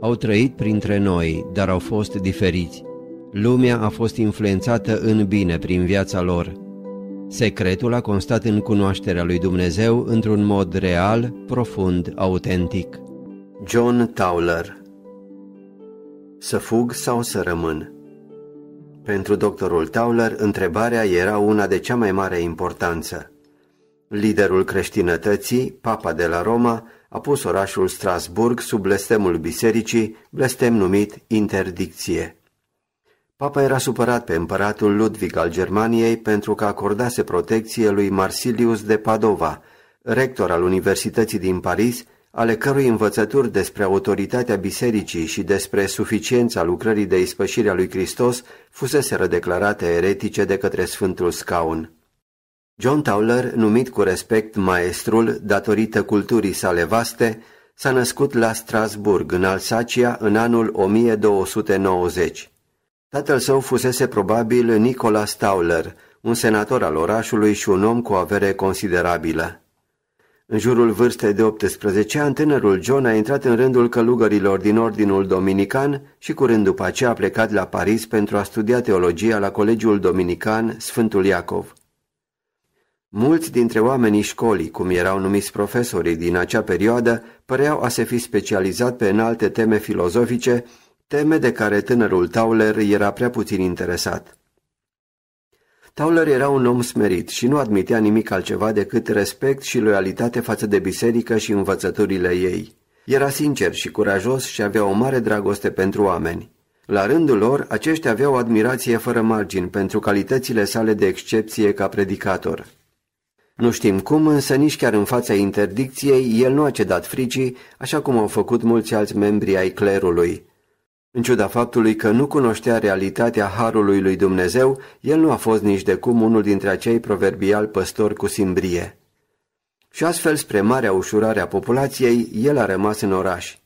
au trăit printre noi, dar au fost diferiți. Lumea a fost influențată în bine prin viața lor. Secretul a constat în cunoașterea lui Dumnezeu într-un mod real, profund, autentic. John Towler Să fug sau să rămân? Pentru doctorul Towler, întrebarea era una de cea mai mare importanță. Liderul creștinătății, papa de la Roma, a pus orașul Strasburg sub blestemul bisericii, blestem numit interdicție. Papa era supărat pe împăratul Ludwig al Germaniei pentru că acordase protecție lui Marsilius de Padova, rector al Universității din Paris, ale cărui învățături despre autoritatea bisericii și despre suficiența lucrării de ispășire a lui Hristos fuseseră declarate eretice de către Sfântul Scaun. John Towler, numit cu respect maestrul datorită culturii sale vaste, s-a născut la Strasburg, în Alsacia, în anul 1290. Tatăl său fusese probabil Nicolas Tauler, un senator al orașului și un om cu avere considerabilă. În jurul vârstei de 18 ani, tânărul John a intrat în rândul călugărilor din Ordinul Dominican și curând după aceea a plecat la Paris pentru a studia teologia la Colegiul Dominican Sfântul Iacov. Mulți dintre oamenii școlii, cum erau numiți profesorii din acea perioadă, păreau a se fi specializat pe înalte teme filozofice, teme de care tânărul Tauler era prea puțin interesat. Tauler era un om smerit și nu admitea nimic altceva decât respect și loialitate față de biserică și învățăturile ei. Era sincer și curajos și avea o mare dragoste pentru oameni. La rândul lor, aceștia aveau admirație fără margini pentru calitățile sale de excepție ca predicator. Nu știm cum, însă nici chiar în fața interdicției el nu a cedat fricii, așa cum au făcut mulți alți membri ai clerului. În ciuda faptului că nu cunoștea realitatea harului lui Dumnezeu, el nu a fost nici de cum unul dintre acei proverbial păstori cu simbrie. Și astfel, spre marea ușurare a populației, el a rămas în oraș.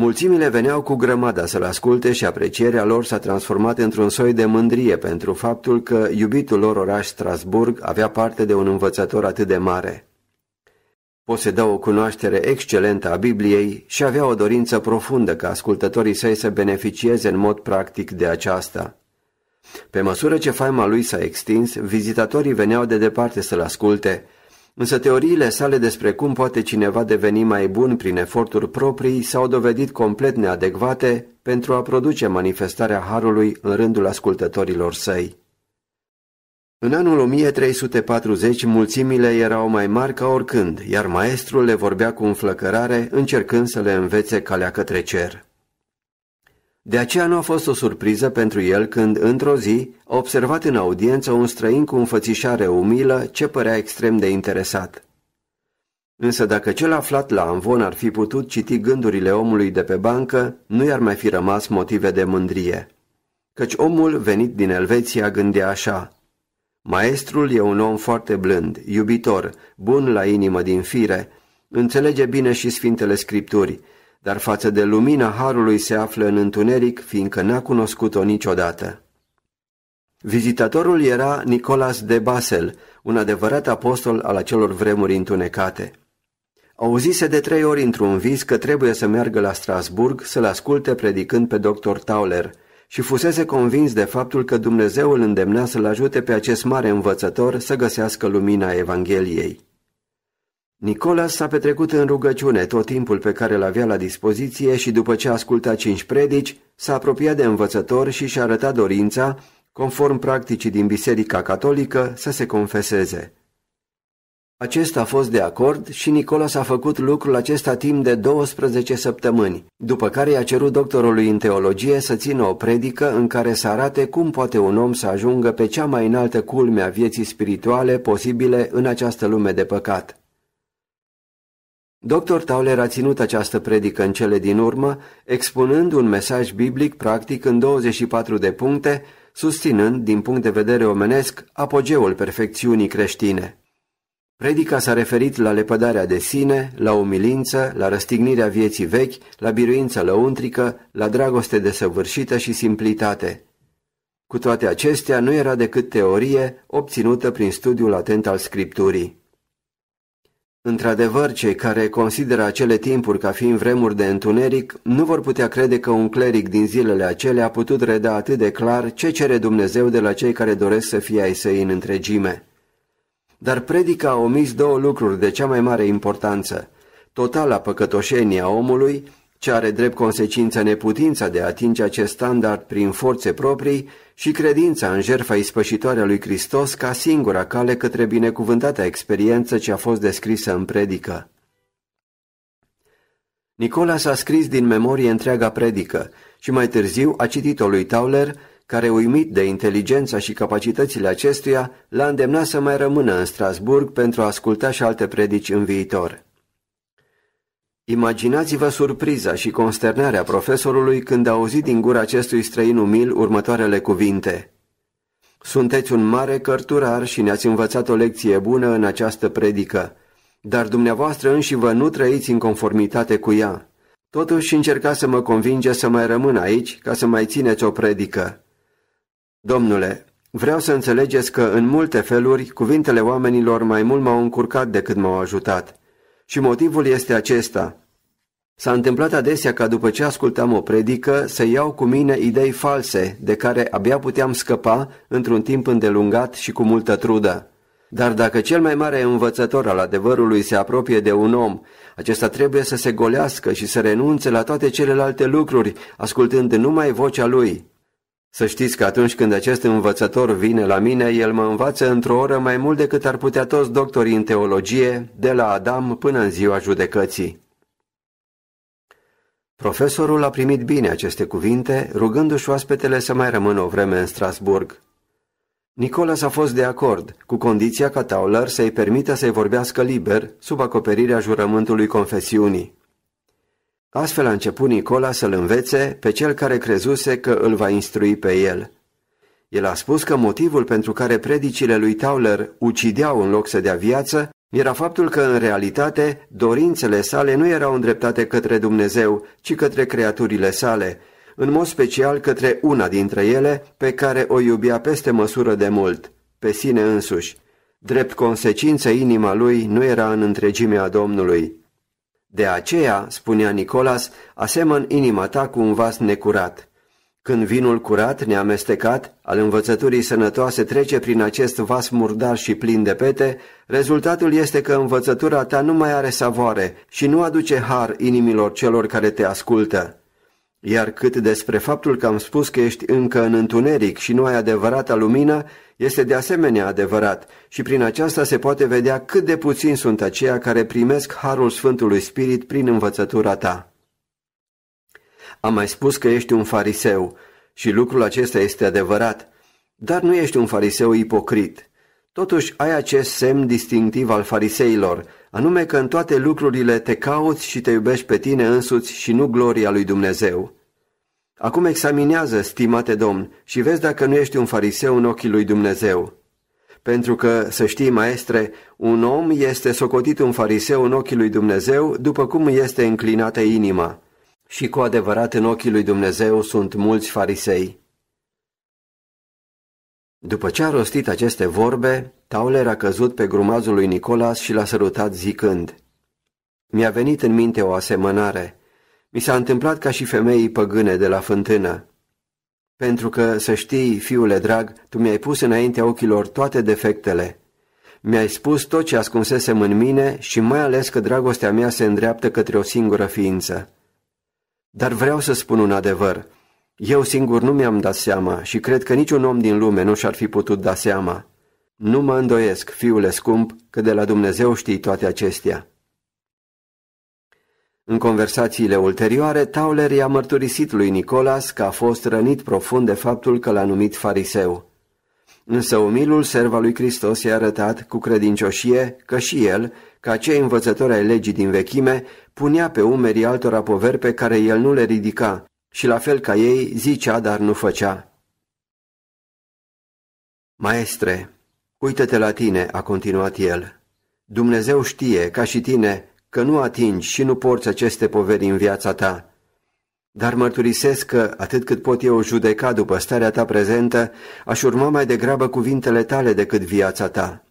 Mulțimile veneau cu grămada să-l asculte și aprecierea lor s-a transformat într-un soi de mândrie pentru faptul că iubitul lor oraș Strasburg avea parte de un învățător atât de mare. Posedă o cunoaștere excelentă a Bibliei și avea o dorință profundă ca ascultătorii săi să beneficieze în mod practic de aceasta. Pe măsură ce faima lui s-a extins, vizitatorii veneau de departe să-l asculte, însă teoriile sale despre cum poate cineva deveni mai bun prin eforturi proprii s-au dovedit complet neadecvate pentru a produce manifestarea Harului în rândul ascultătorilor săi. În anul 1340 mulțimile erau mai mari ca oricând, iar maestrul le vorbea cu înflăcărare, încercând să le învețe calea către cer. De aceea nu a fost o surpriză pentru el când, într-o zi, a observat în audiență un străin cu înfățișare umilă ce părea extrem de interesat. Însă dacă cel aflat la Anvon ar fi putut citi gândurile omului de pe bancă, nu i-ar mai fi rămas motive de mândrie. Căci omul venit din Elveția gândea așa. Maestrul e un om foarte blând, iubitor, bun la inimă din fire, înțelege bine și Sfintele Scripturii, dar față de lumina Harului se află în întuneric, fiindcă n-a cunoscut-o niciodată. Vizitatorul era Nicolas de Basel, un adevărat apostol al acelor vremuri întunecate. Auzise de trei ori într-un vis că trebuie să meargă la Strasburg să-l asculte predicând pe doctor Tauler și fusese convins de faptul că Dumnezeu îl îndemna să-l ajute pe acest mare învățător să găsească lumina Evangheliei. Nicola s-a petrecut în rugăciune tot timpul pe care l-avea la dispoziție și după ce a ascultat cinci predici, s-a apropiat de învățător și și-a arătat dorința, conform practicii din Biserica Catolică, să se confeseze. Acesta a fost de acord și Nicola s-a făcut lucrul acesta timp de 12 săptămâni, după care i-a cerut doctorului în teologie să țină o predică în care să arate cum poate un om să ajungă pe cea mai înaltă culme a vieții spirituale posibile în această lume de păcat. Dr. Tauler a ținut această predică în cele din urmă, expunând un mesaj biblic practic în 24 de puncte, susținând, din punct de vedere omenesc, apogeul perfecțiunii creștine. Predica s-a referit la lepădarea de sine, la umilință, la răstignirea vieții vechi, la biruință lăuntrică, la dragoste desăvârșită și simplitate. Cu toate acestea, nu era decât teorie obținută prin studiul atent al Scripturii. Într-adevăr, cei care consideră acele timpuri ca fiind vremuri de întuneric nu vor putea crede că un cleric din zilele acelea a putut reda atât de clar ce cere Dumnezeu de la cei care doresc să fie ai săi în întregime. Dar predica a omis două lucruri de cea mai mare importanță, totala păcătoșenia omului ce are drept consecință neputința de a atinge acest standard prin forțe proprii și credința în jertfa ispășitoare a lui Hristos ca singura cale către binecuvântata experiență ce a fost descrisă în predică. Nicola s-a scris din memorie întreaga predică și mai târziu a citit-o lui Tauler, care, uimit de inteligența și capacitățile acestuia, l-a îndemnat să mai rămână în Strasburg pentru a asculta și alte predici în viitor. Imaginați-vă surpriza și consternarea profesorului când a auzit din gura acestui străin umil următoarele cuvinte. Sunteți un mare cărturar și ne-ați învățat o lecție bună în această predică, dar dumneavoastră înși vă nu trăiți în conformitate cu ea. Totuși încerca să mă convinge să mai rămân aici ca să mai țineți o predică. Domnule, vreau să înțelegeți că în multe feluri cuvintele oamenilor mai mult m-au încurcat decât m-au ajutat. Și motivul este acesta. S-a întâmplat adesea ca după ce ascultam o predică să iau cu mine idei false, de care abia puteam scăpa într-un timp îndelungat și cu multă trudă. Dar dacă cel mai mare învățător al adevărului se apropie de un om, acesta trebuie să se golească și să renunțe la toate celelalte lucruri, ascultând numai vocea lui. Să știți că atunci când acest învățător vine la mine, el mă învață într-o oră mai mult decât ar putea toți doctorii în teologie, de la Adam până în ziua judecății. Profesorul a primit bine aceste cuvinte, rugându-și oaspetele să mai rămână o vreme în Strasburg. Nicolas a fost de acord, cu condiția ca Tauler să-i permită să-i vorbească liber, sub acoperirea jurământului confesiunii. Astfel a început Nicola să-l învețe pe cel care crezuse că îl va instrui pe el. El a spus că motivul pentru care predicile lui Tauler ucideau în loc să dea viață era faptul că, în realitate, dorințele sale nu erau îndreptate către Dumnezeu, ci către creaturile sale, în mod special către una dintre ele pe care o iubea peste măsură de mult, pe sine însuși. Drept consecință, inima lui nu era în întregimea Domnului. De aceea, spunea Nicolas, asemăn inima ta cu un vas necurat. Când vinul curat, neamestecat, al învățăturii sănătoase trece prin acest vas murdar și plin de pete, rezultatul este că învățătura ta nu mai are savoare și nu aduce har inimilor celor care te ascultă. Iar cât despre faptul că am spus că ești încă în întuneric și nu ai adevărata lumină, este de asemenea adevărat și prin aceasta se poate vedea cât de puțin sunt aceia care primesc Harul Sfântului Spirit prin învățătura ta. Am mai spus că ești un fariseu și lucrul acesta este adevărat, dar nu ești un fariseu ipocrit. Totuși ai acest semn distinctiv al fariseilor, anume că în toate lucrurile te cauți și te iubești pe tine însuți și nu gloria lui Dumnezeu. Acum examinează, stimate domn, și vezi dacă nu ești un fariseu în ochii lui Dumnezeu. Pentru că, să știi, maestre, un om este socotit un fariseu în ochii lui Dumnezeu după cum este înclinată inima. Și cu adevărat în ochii lui Dumnezeu sunt mulți farisei. După ce a rostit aceste vorbe, Tauler a căzut pe grumazul lui Nicolas și l-a sărutat zicând Mi-a venit în minte o asemănare. Mi s-a întâmplat ca și femeii păgâne de la fântână. Pentru că, să știi, fiule drag, tu mi-ai pus înaintea ochilor toate defectele. Mi-ai spus tot ce ascunsesem în mine și mai ales că dragostea mea se îndreaptă către o singură ființă. Dar vreau să spun un adevăr. Eu singur nu mi-am dat seama și cred că niciun om din lume nu și-ar fi putut da seama. Nu mă îndoiesc, fiule scump, că de la Dumnezeu știi toate acestea. În conversațiile ulterioare, Tauler i-a mărturisit lui Nicolas că a fost rănit profund de faptul că l-a numit fariseu. Însă umilul serva lui Hristos i-a arătat cu credincioșie că și el, ca cei învățători ai legii din vechime, punea pe umerii altora poveri pe care el nu le ridica, și la fel ca ei zicea, dar nu făcea. Maestre, uită-te la tine, a continuat el. Dumnezeu știe, ca și tine, că nu atingi și nu porți aceste poveri în viața ta. Dar mărturisesc că, atât cât pot eu judeca după starea ta prezentă, aș urma mai degrabă cuvintele tale decât viața ta.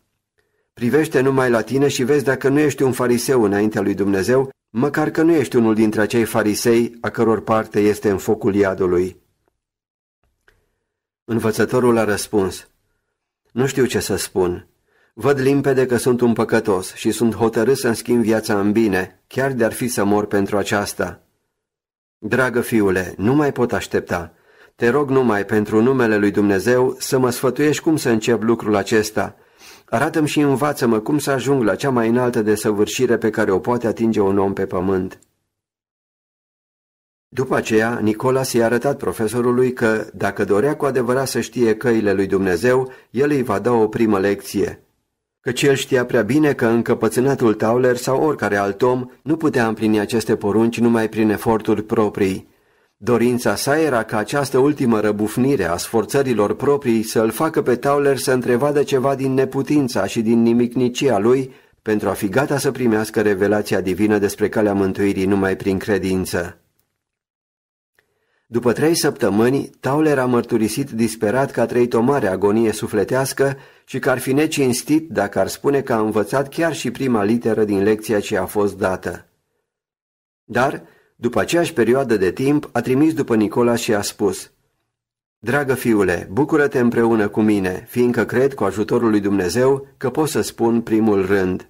Privește numai la tine și vezi dacă nu ești un fariseu înaintea lui Dumnezeu măcar că nu ești unul dintre acei farisei a căror parte este în focul iadului. Învățătorul a răspuns, Nu știu ce să spun. Văd limpede că sunt un păcătos și sunt hotărât să-mi schimb viața în bine, chiar de-ar fi să mor pentru aceasta. Dragă fiule, nu mai pot aștepta. Te rog numai pentru numele lui Dumnezeu să mă sfătuiești cum să încep lucrul acesta, arată și învață-mă cum să ajung la cea mai înaltă desăvârșire pe care o poate atinge un om pe pământ. După aceea, Nicola i-a arătat profesorului că, dacă dorea cu adevărat să știe căile lui Dumnezeu, el îi va da o primă lecție. Căci el știa prea bine că încăpățânatul Tauler sau oricare alt om nu putea împlini aceste porunci numai prin eforturi proprii, Dorința sa era ca această ultimă răbufnire a sforțărilor proprii să-l facă pe Tauler să întrevadă ceva din neputința și din nimicnicia lui pentru a fi gata să primească revelația divină despre calea mântuirii numai prin credință. După trei săptămâni, Tauler a mărturisit disperat că a trăit o mare agonie sufletească și că ar fi necinstit dacă ar spune că a învățat chiar și prima literă din lecția ce a fost dată. Dar, după aceeași perioadă de timp, a trimis după Nicola și a spus Dragă fiule, bucură-te împreună cu mine, fiindcă cred cu ajutorul lui Dumnezeu că pot să spun primul rând.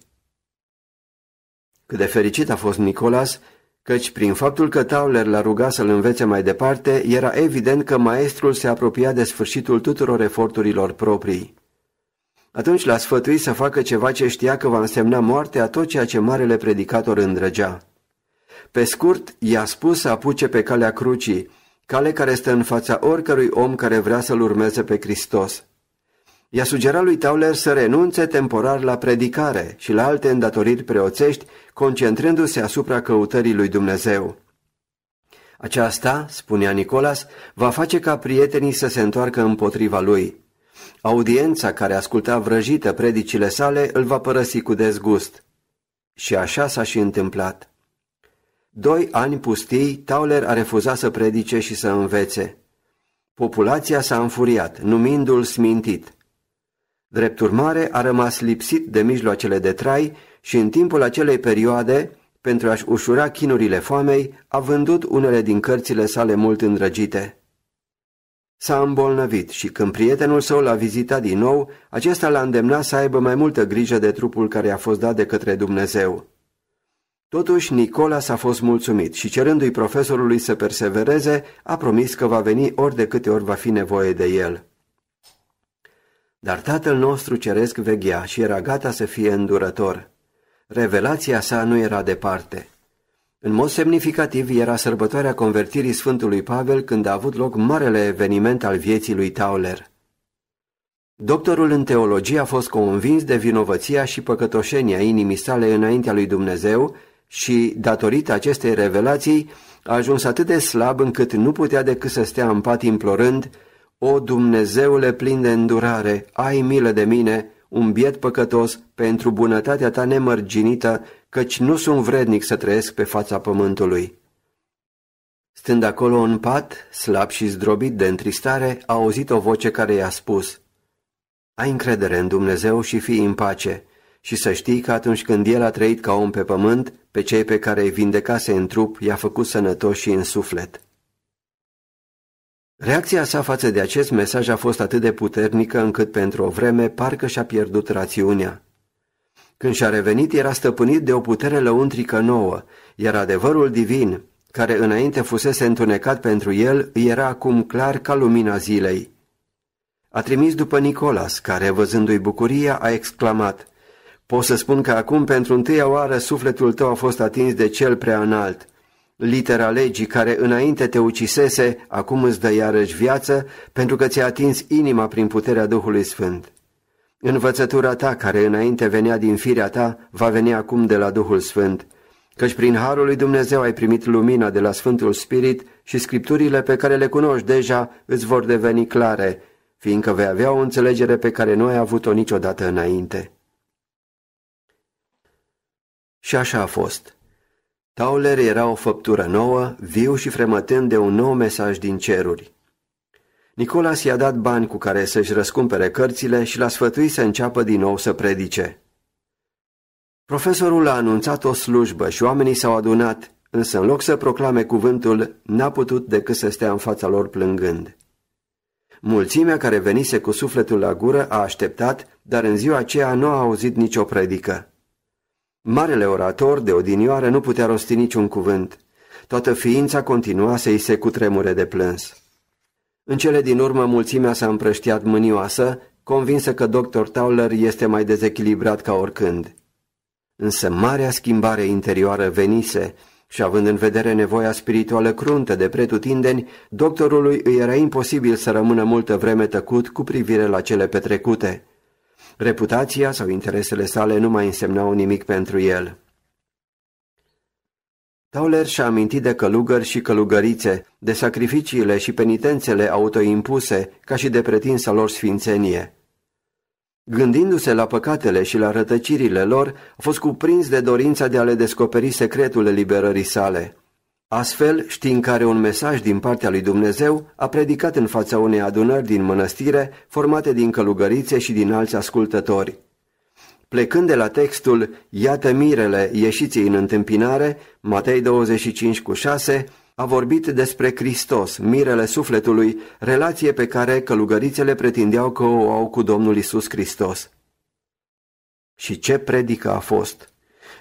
Cât de fericit a fost Nicolas, căci prin faptul că Tauler l-a rugat să-l învețe mai departe, era evident că maestrul se apropia de sfârșitul tuturor eforturilor proprii. Atunci l-a sfătuit să facă ceva ce știa că va însemna moartea tot ceea ce marele predicator îndrăgea. Pe scurt, i-a spus să apuce pe calea crucii, cale care stă în fața oricărui om care vrea să-L urmeze pe Hristos. I-a sugerat lui Tauler să renunțe temporar la predicare și la alte îndatoriri preoțești, concentrându-se asupra căutării lui Dumnezeu. Aceasta, spunea Nicolas, va face ca prietenii să se întoarcă împotriva lui. Audiența care asculta vrăjită predicile sale îl va părăsi cu dezgust. Și așa s-a și întâmplat. Doi ani pustii, Tauler a refuzat să predice și să învețe. Populația s-a înfuriat, numindu-l smintit. Drept urmare, a rămas lipsit de mijloacele de trai și în timpul acelei perioade, pentru a-și ușura chinurile foamei, a vândut unele din cărțile sale mult îndrăgite. S-a îmbolnăvit și când prietenul său l-a vizitat din nou, acesta l-a îndemnat să aibă mai multă grijă de trupul care a fost dat de către Dumnezeu. Totuși, Nicola s a fost mulțumit și cerându-i profesorului să persevereze, a promis că va veni ori de câte ori va fi nevoie de el. Dar tatăl nostru ceresc veghea și era gata să fie îndurător. Revelația sa nu era departe. În mod semnificativ era sărbătoarea convertirii Sfântului Pavel când a avut loc marele eveniment al vieții lui Tauler. Doctorul în teologie a fost convins de vinovăția și păcătoșenia inimii sale înaintea lui Dumnezeu și, datorită acestei revelații, a ajuns atât de slab încât nu putea decât să stea în pat implorând, O Dumnezeule plin de îndurare, ai milă de mine, un biet păcătos, pentru bunătatea ta nemărginită, căci nu sunt vrednic să trăiesc pe fața pământului. Stând acolo în pat, slab și zdrobit de întristare, a auzit o voce care i-a spus, Ai încredere în Dumnezeu și fii în pace, și să știi că atunci când el a trăit ca om pe pământ, pe cei pe care îi vindecase în trup, i-a făcut sănătoși și în suflet. Reacția sa față de acest mesaj a fost atât de puternică încât pentru o vreme parcă și-a pierdut rațiunea. Când și-a revenit, era stăpânit de o putere lăuntrică nouă, iar adevărul divin, care înainte fusese întunecat pentru el, îi era acum clar ca lumina zilei. A trimis după Nicolas, care, văzându-i bucuria, a exclamat – Pot să spun că acum, pentru întâia oară, sufletul tău a fost atins de cel prea înalt. Litera legii care înainte te ucisese, acum îți dă iarăși viață, pentru că ți-a atins inima prin puterea Duhului Sfânt. Învățătura ta, care înainte venea din firea ta, va veni acum de la Duhul Sfânt, căci prin Harul lui Dumnezeu ai primit lumina de la Sfântul Spirit și scripturile pe care le cunoști deja îți vor deveni clare, fiindcă vei avea o înțelegere pe care nu ai avut-o niciodată înainte. Și așa a fost. Tauler era o făptură nouă, viu și fremătând de un nou mesaj din ceruri. Nicolas i-a dat bani cu care să-și răscumpere cărțile și l-a sfătuit să înceapă din nou să predice. Profesorul a anunțat o slujbă și oamenii s-au adunat, însă în loc să proclame cuvântul, n-a putut decât să stea în fața lor plângând. Mulțimea care venise cu sufletul la gură a așteptat, dar în ziua aceea nu a auzit nicio predică. Marele orator de odinioară nu putea rosti niciun cuvânt. Toată ființa continua să-i se cutremure de plâns. În cele din urmă, mulțimea s-a împrăștiat mânioasă, convinsă că dr. Tauler este mai dezechilibrat ca oricând. Însă marea schimbare interioară venise și având în vedere nevoia spirituală cruntă de pretutindeni, doctorului îi era imposibil să rămână multă vreme tăcut cu privire la cele petrecute reputația sau interesele sale nu mai însemnau nimic pentru el. Tauler și-a amintit de călugări și călugărițe, de sacrificiile și penitențele autoimpuse, ca și de pretinsa lor sfințenie. Gândindu-se la păcatele și la rătăcirile lor, a fost cuprins de dorința de a le descoperi secretul eliberării sale. Astfel, știind care un mesaj din partea lui Dumnezeu a predicat în fața unei adunări din mănăstire formate din călugărițe și din alți ascultători. Plecând de la textul Iată mirele, ieșiți în întâmpinare, Matei 25 cu 6, a vorbit despre Hristos, mirele sufletului, relație pe care călugărițele pretindeau că o au cu Domnul Isus Hristos. Și ce predică a fost!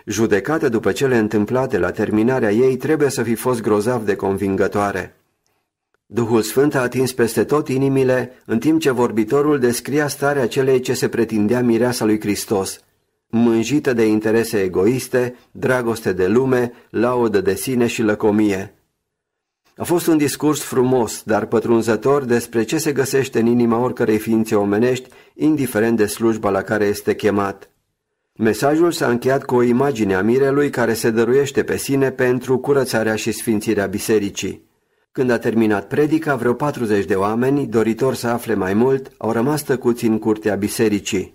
judecată după cele întâmplate la terminarea ei, trebuie să fi fost grozav de convingătoare. Duhul Sfânt a atins peste tot inimile, în timp ce vorbitorul descria starea celei ce se pretindea mireasa lui Hristos, mânjită de interese egoiste, dragoste de lume, laudă de sine și lăcomie. A fost un discurs frumos, dar pătrunzător despre ce se găsește în inima oricărei ființe omenești, indiferent de slujba la care este chemat. Mesajul s-a încheiat cu o imagine a mirelui care se dăruiește pe sine pentru curățarea și sfințirea bisericii. Când a terminat predica, vreo 40 de oameni, doritor să afle mai mult, au rămas tăcuți în curtea bisericii.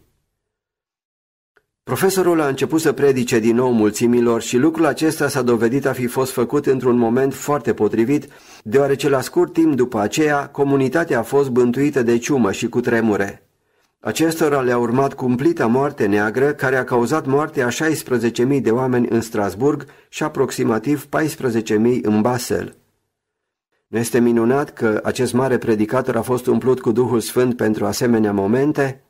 Profesorul a început să predice din nou mulțimilor și lucrul acesta s-a dovedit a fi fost făcut într-un moment foarte potrivit, deoarece la scurt timp după aceea, comunitatea a fost bântuită de ciumă și cu tremure. Acestora le-a urmat cumplita moarte neagră, care a cauzat moartea 16.000 de oameni în Strasburg și aproximativ 14.000 în Basel. Nu este minunat că acest mare predicator a fost umplut cu Duhul Sfânt pentru asemenea momente?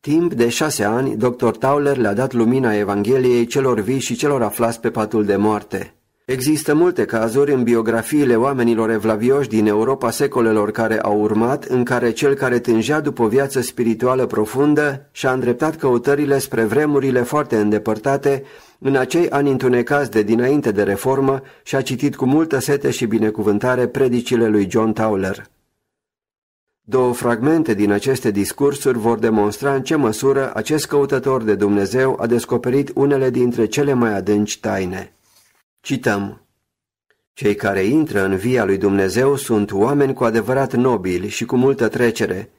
Timp de șase ani, dr. Tauler le-a dat lumina Evangheliei celor vii și celor aflați pe patul de moarte. Există multe cazuri în biografiile oamenilor evlavioși din Europa secolelor care au urmat, în care cel care tângea după o viață spirituală profundă și-a îndreptat căutările spre vremurile foarte îndepărtate, în acei ani întunecați de dinainte de reformă și a citit cu multă sete și binecuvântare predicile lui John Tauler. Două fragmente din aceste discursuri vor demonstra în ce măsură acest căutător de Dumnezeu a descoperit unele dintre cele mai adânci taine. Cităm Cei care intră în via lui Dumnezeu sunt oameni cu adevărat nobili și cu multă trecere,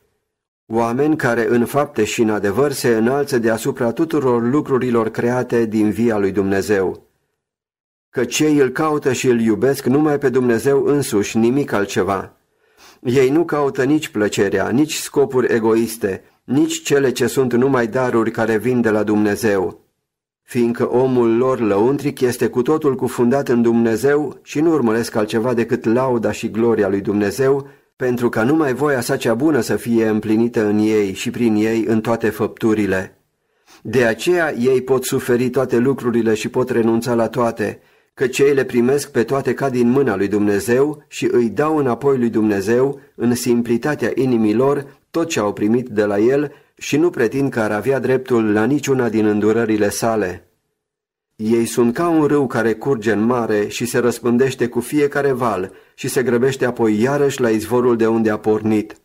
oameni care în fapte și în adevăr se înalță deasupra tuturor lucrurilor create din via lui Dumnezeu. Că cei îl caută și îl iubesc numai pe Dumnezeu însuși, nimic altceva. Ei nu caută nici plăcerea, nici scopuri egoiste, nici cele ce sunt numai daruri care vin de la Dumnezeu, fiindcă omul lor lăuntric este cu totul cufundat în Dumnezeu și nu urmăresc altceva decât lauda și gloria lui Dumnezeu, pentru ca numai voia sa cea bună să fie împlinită în ei și prin ei în toate făpturile. De aceea ei pot suferi toate lucrurile și pot renunța la toate, că cei le primesc pe toate ca din mâna lui Dumnezeu și îi dau înapoi lui Dumnezeu, în simplitatea inimilor, tot ce au primit de la el și nu pretind că ar avea dreptul la niciuna din îndurările sale. Ei sunt ca un râu care curge în mare și se răspândește cu fiecare val și se grăbește apoi iarăși la izvorul de unde a pornit.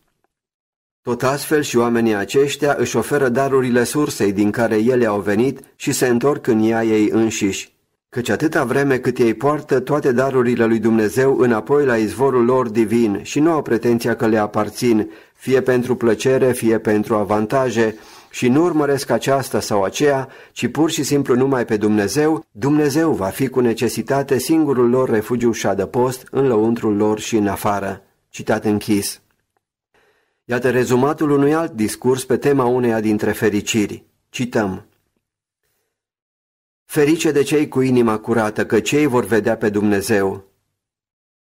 Tot astfel și oamenii aceștia își oferă darurile sursei din care ele au venit și se întorc în ea ei înșiși căci atâta vreme cât ei poartă toate darurile lui Dumnezeu înapoi la izvorul lor divin și nu au pretenția că le aparțin, fie pentru plăcere, fie pentru avantaje, și nu urmăresc aceasta sau aceea, ci pur și simplu numai pe Dumnezeu, Dumnezeu va fi cu necesitate singurul lor refugiu și adăpost în lăuntrul lor și în afară. Citat închis. Iată rezumatul unui alt discurs pe tema uneia dintre fericiri. Cităm. Ferice de cei cu inima curată, că cei vor vedea pe Dumnezeu.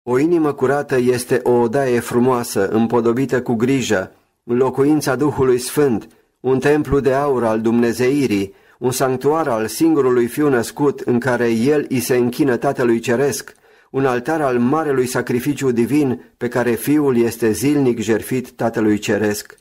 O inimă curată este o odaie frumoasă, împodobită cu grijă, locuința Duhului Sfânt, un templu de aur al Dumnezeirii, un sanctuar al singurului fiu născut în care el îi se închină Tatălui Ceresc, un altar al marelui sacrificiu divin pe care fiul este zilnic jerfit Tatălui Ceresc.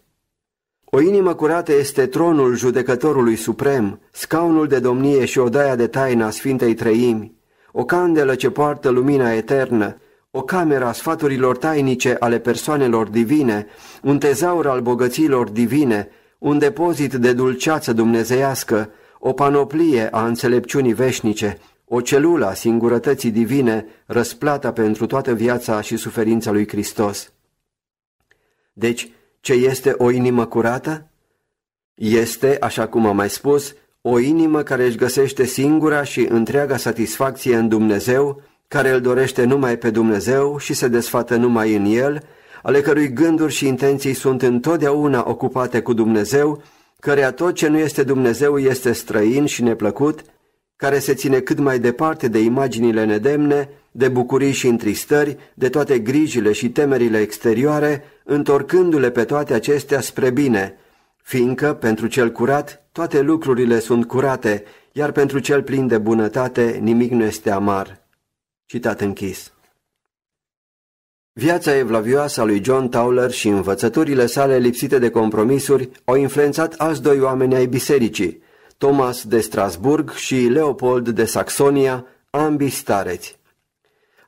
O inimă curată este tronul judecătorului suprem, scaunul de domnie și odaia de taina Sfintei Trăimi, o candelă ce poartă lumina eternă, o cameră a sfaturilor tainice ale persoanelor divine, un tezaur al bogăților divine, un depozit de dulceață dumnezeiască, o panoplie a înțelepciunii veșnice, o celulă a singurătății divine, răsplata pentru toată viața și suferința lui Hristos. Deci, ce este o inimă curată? Este, așa cum am mai spus, o inimă care își găsește singura și întreaga satisfacție în Dumnezeu, care îl dorește numai pe Dumnezeu și se desfată numai în El, ale cărui gânduri și intenții sunt întotdeauna ocupate cu Dumnezeu, căreia tot ce nu este Dumnezeu este străin și neplăcut, care se ține cât mai departe de imaginile nedemne, de bucurii și întristări, de toate grijile și temerile exterioare, întorcându-le pe toate acestea spre bine, fiindcă, pentru cel curat, toate lucrurile sunt curate, iar pentru cel plin de bunătate nimic nu este amar. Citat închis. Viața evlavioasă a lui John Towler și învățăturile sale lipsite de compromisuri au influențat alți doi oameni ai bisericii, Thomas de Strasburg și Leopold de Saxonia, ambii stareți.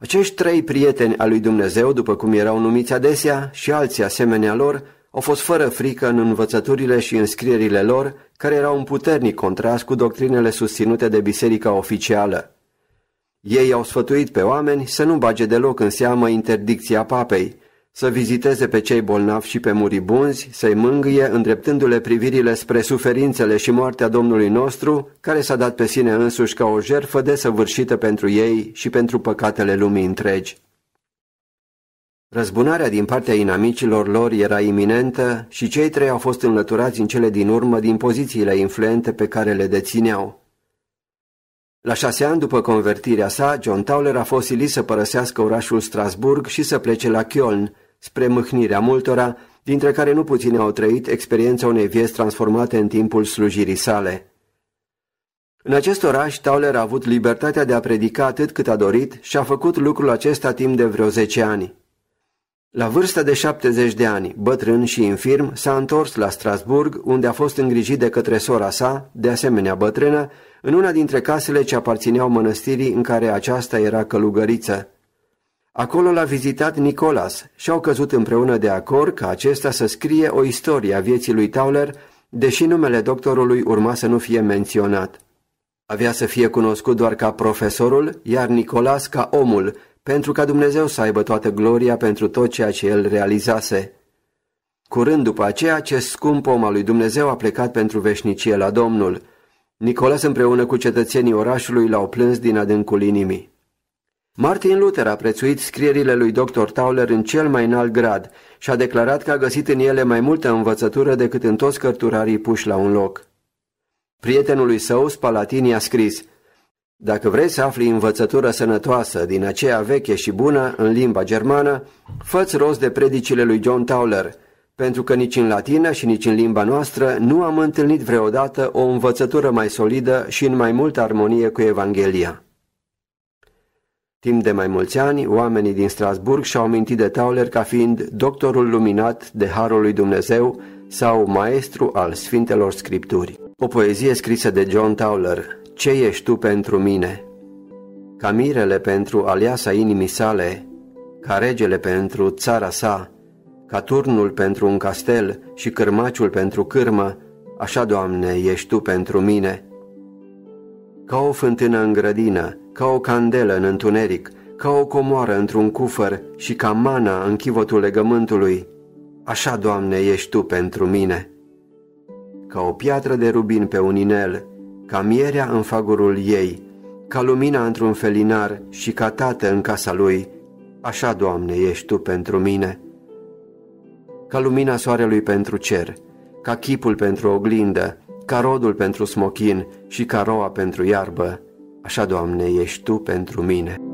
Acești trei prieteni al lui Dumnezeu, după cum erau numiți adesea, și alții asemenea lor, au fost fără frică în învățăturile și înscrierile lor, care erau un puternic contrast cu doctrinele susținute de biserica oficială. Ei au sfătuit pe oameni să nu bage deloc în seamă interdicția papei, să viziteze pe cei bolnavi și pe muribunzi, să-i mângâie, îndreptându-le privirile spre suferințele și moartea Domnului nostru, care s-a dat pe sine însuși ca o jerfă desăvârșită pentru ei și pentru păcatele lumii întregi. Răzbunarea din partea inamicilor lor era iminentă și cei trei au fost înlăturați în cele din urmă din pozițiile influente pe care le dețineau. La șase ani după convertirea sa, John Tauler a fost silit să părăsească orașul Strasburg și să plece la Köln, spre mâhnirea multora, dintre care nu puține au trăit experiența unei vieți transformate în timpul slujirii sale. În acest oraș, Tauler a avut libertatea de a predica atât cât a dorit și a făcut lucrul acesta timp de vreo 10 ani. La vârsta de 70 de ani, bătrân și infirm, s-a întors la Strasburg, unde a fost îngrijit de către sora sa, de asemenea bătrână, în una dintre casele ce aparțineau mănăstirii în care aceasta era călugăriță. Acolo l-a vizitat Nicolas și au căzut împreună de acord ca acesta să scrie o istorie a vieții lui Tauler, deși numele doctorului urma să nu fie menționat. Avea să fie cunoscut doar ca profesorul, iar Nicolas ca omul, pentru ca Dumnezeu să aibă toată gloria pentru tot ceea ce el realizase. Curând după aceea, acest scump om al lui Dumnezeu a plecat pentru veșnicie la Domnul. Nicolas împreună cu cetățenii orașului l-au plâns din adâncul inimii. Martin Luther a prețuit scrierile lui Dr. Tauler în cel mai înalt grad și a declarat că a găsit în ele mai multă învățătură decât în toți cărturarii puși la un loc. Prietenului său, Spalatini, a scris Dacă vrei să afli învățătură sănătoasă din aceea veche și bună în limba germană, fă-ți rost de predicile lui John Tauler, pentru că nici în latină și nici în limba noastră nu am întâlnit vreodată o învățătură mai solidă și în mai multă armonie cu Evanghelia. Timp de mai mulți ani, oamenii din Strasburg și-au mintit de Tauler ca fiind doctorul luminat de Harul lui Dumnezeu sau maestru al Sfintelor Scripturi. O poezie scrisă de John Tauler, Ce ești tu pentru mine? Ca mirele pentru aliasa inimii sale, ca regele pentru țara sa, ca turnul pentru un castel și cârmaciul pentru cârmă, așa, Doamne, ești Tu pentru mine. Ca o fântână în grădină, ca o candelă în întuneric, ca o comoară într-un cufăr și ca mana în chivotul legământului. Așa, Doamne, ești Tu pentru mine. Ca o piatră de rubin pe un inel, ca mierea în fagurul ei, ca lumina într-un felinar și ca tată în casa lui, așa, Doamne, ești Tu pentru mine. Ca lumina soarelui pentru cer, ca chipul pentru oglindă, ca rodul pentru smochin și ca roa pentru iarbă, Așa, Doamne, ești Tu pentru mine.